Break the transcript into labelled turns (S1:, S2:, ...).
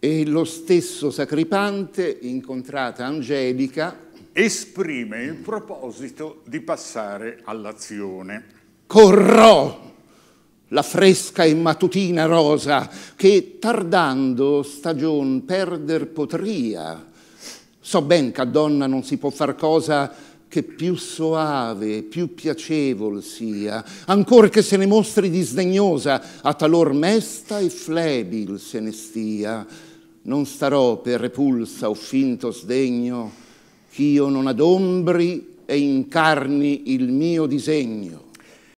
S1: E lo stesso Sacripante, incontrata Angelica, esprime il proposito di passare all'azione. Corrò la fresca e matutina rosa, che tardando stagion perder potria. So ben che a donna non si può far cosa che più soave, più piacevol sia, ancor che se ne mostri disdegnosa, a talor mesta e flebil se ne stia. Non starò per repulsa o finto sdegno, ch'io non adombri e incarni il mio disegno